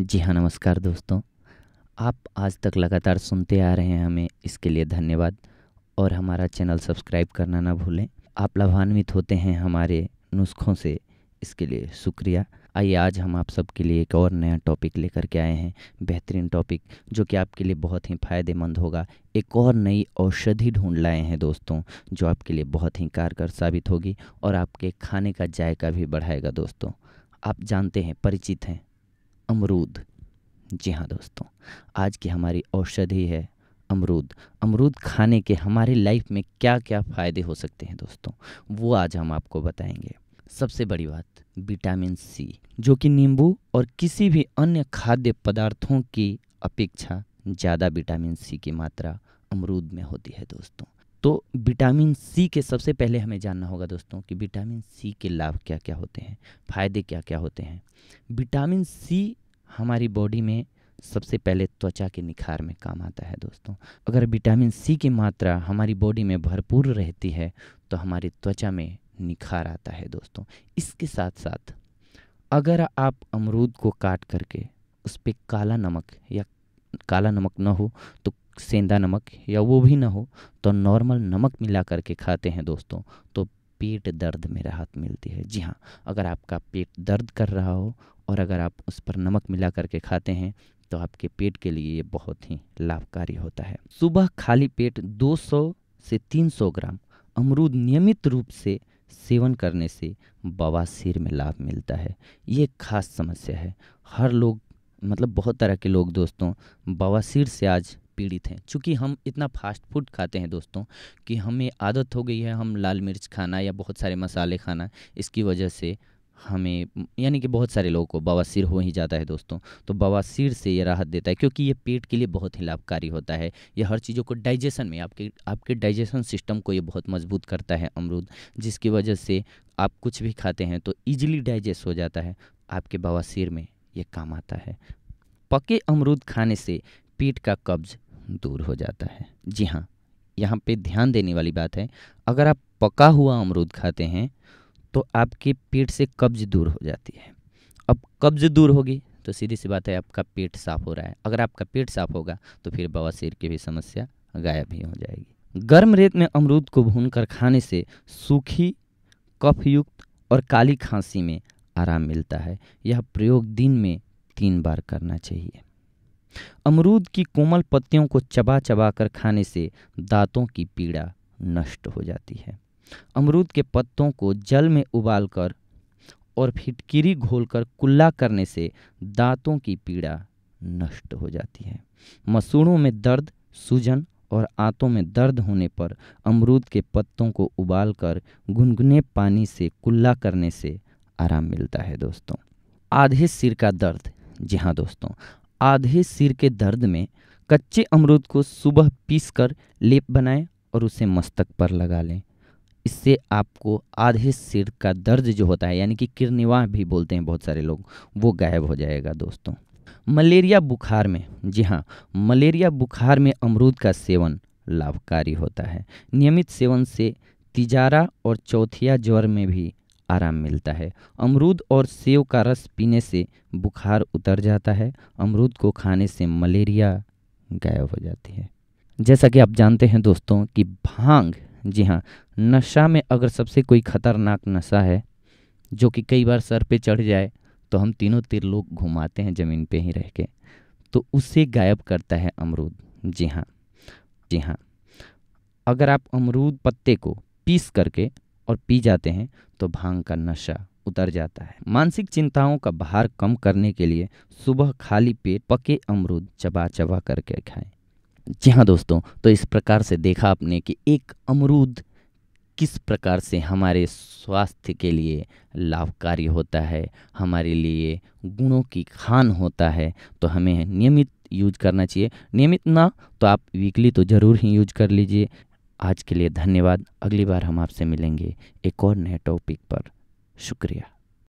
जी हाँ नमस्कार दोस्तों आप आज तक लगातार सुनते आ रहे हैं हमें इसके लिए धन्यवाद और हमारा चैनल सब्सक्राइब करना ना भूलें आप लाभान्वित होते हैं हमारे नुस्खों से इसके लिए शुक्रिया आइए आज हम आप सबके लिए एक और नया टॉपिक लेकर के आए हैं बेहतरीन टॉपिक जो कि आपके लिए बहुत ही फ़ायदेमंद होगा एक और नई औषधि ढूंढ लाए हैं दोस्तों जो आपके लिए बहुत ही कारगर साबित होगी और आपके खाने का जायका भी बढ़ाएगा दोस्तों आप जानते हैं परिचित हैं अमरूद जी हाँ दोस्तों आज की हमारी औषधि है अमरूद अमरूद खाने के हमारे लाइफ में क्या क्या फ़ायदे हो सकते हैं दोस्तों वो आज हम आपको बताएंगे सबसे बड़ी बात विटामिन सी जो कि नींबू और किसी भी अन्य खाद्य पदार्थों की अपेक्षा ज़्यादा विटामिन सी की मात्रा अमरूद में होती है दोस्तों तो विटामिन सी के सबसे पहले हमें जानना होगा दोस्तों कि विटामिन सी के लाभ क्या क्या होते हैं फ़ायदे क्या क्या होते हैं विटामिन सी हमारी बॉडी में सबसे पहले त्वचा के निखार में काम आता है दोस्तों अगर विटामिन सी की मात्रा हमारी बॉडी में भरपूर रहती है तो हमारी त्वचा में निखार आता है दोस्तों इसके साथ साथ अगर आप अमरूद को काट करके उस पर काला नमक या काला नमक ना हो तो सेंधा नमक या वो भी ना हो तो नॉर्मल नमक मिला करके खाते हैं दोस्तों तो पेट दर्द में राहत मिलती है जी हाँ अगर आपका पेट दर्द कर रहा हो और अगर आप उस पर नमक मिला करके खाते हैं तो आपके पेट के लिए ये बहुत ही लाभकारी होता है सुबह खाली पेट 200 से 300 ग्राम अमरूद नियमित रूप से सेवन करने से बवासीर में लाभ मिलता है ये खास समस्या है हर लोग मतलब बहुत तरह के लोग दोस्तों बवासीर से आज पीड़ित हैं चूँकि हम इतना फास्ट फूड खाते हैं दोस्तों कि हमें आदत हो गई है हम लाल मिर्च खाना या बहुत सारे मसाले खाना इसकी वजह से हमें यानी कि बहुत सारे लोगों को बवासीर हो ही जाता है दोस्तों तो बवासीर से ये राहत देता है क्योंकि ये पेट के लिए बहुत ही लाभकारी होता है ये हर चीज़ों को डाइजेशन में आपके आपके डाइजेशन सिस्टम को ये बहुत मजबूत करता है अमरूद जिसकी वजह से आप कुछ भी खाते हैं तो ईजिली डाइजेस्ट हो जाता है आपके बवासीर में ये काम आता है पके अमरूद खाने से पेट का कब्ज दूर हो जाता है जी हाँ यहाँ पे ध्यान देने वाली बात है अगर आप पका हुआ अमरूद खाते हैं तो आपके पेट से कब्ज दूर हो जाती है अब कब्ज दूर होगी तो सीधी सी बात है आपका पेट साफ हो रहा है अगर आपका पेट साफ होगा तो फिर बवासीर की भी समस्या गायब ही हो जाएगी गर्म रेत में अमरूद को भून कर खाने से सूखी कफयुक्त और काली खांसी में आराम मिलता है यह प्रयोग दिन में तीन बार करना चाहिए अमरूद की कोमल पत्तियों को चबा चबा कर खाने से दांतों की पीड़ा नष्ट हो जाती है अमरूद के पत्तों को जल में उबालकर और फिटकिरी घोलकर कुल्ला करने से दांतों की पीड़ा नष्ट हो जाती है मसूड़ों में दर्द सूजन और आंतों में दर्द होने पर अमरूद के पत्तों को उबालकर गुनगुने पानी से कुल्ला करने से आराम मिलता है दोस्तों आधे सिर का दर्द जी हाँ दोस्तों आधे सिर के दर्द में कच्चे अमरूद को सुबह पीसकर लेप बनाएं और उसे मस्तक पर लगा लें इससे आपको आधे सिर का दर्द जो होता है यानी कि किरनिवाह भी बोलते हैं बहुत सारे लोग वो गायब हो जाएगा दोस्तों मलेरिया बुखार में जी हाँ मलेरिया बुखार में अमरूद का सेवन लाभकारी होता है नियमित सेवन से तिजारा और चौथिया ज्वर में भी आराम मिलता है अमरूद और सेब का रस पीने से बुखार उतर जाता है अमरूद को खाने से मलेरिया गायब हो जाती है जैसा कि आप जानते हैं दोस्तों कि भांग जी हाँ नशा में अगर सबसे कोई खतरनाक नशा है जो कि कई बार सर पे चढ़ जाए तो हम तीनों तीर लोग घुमाते हैं ज़मीन पे ही रह के तो उसे गायब करता है अमरूद जी हाँ जी हाँ अगर आप अमरूद पत्ते को पीस करके और पी जाते हैं तो भांग का नशा उतर जाता है मानसिक चिंताओं का भार कम करने के लिए सुबह खाली पेट पके अमरूद चबा चबा करके खाएं जी हाँ दोस्तों तो इस प्रकार से देखा आपने कि एक अमरूद किस प्रकार से हमारे स्वास्थ्य के लिए लाभकारी होता है हमारे लिए गुणों की खान होता है तो हमें नियमित यूज करना चाहिए नियमित ना तो आप वीकली तो ज़रूर ही यूज कर लीजिए आज के लिए धन्यवाद अगली बार हम आपसे मिलेंगे एक और नए टॉपिक पर शुक्रिया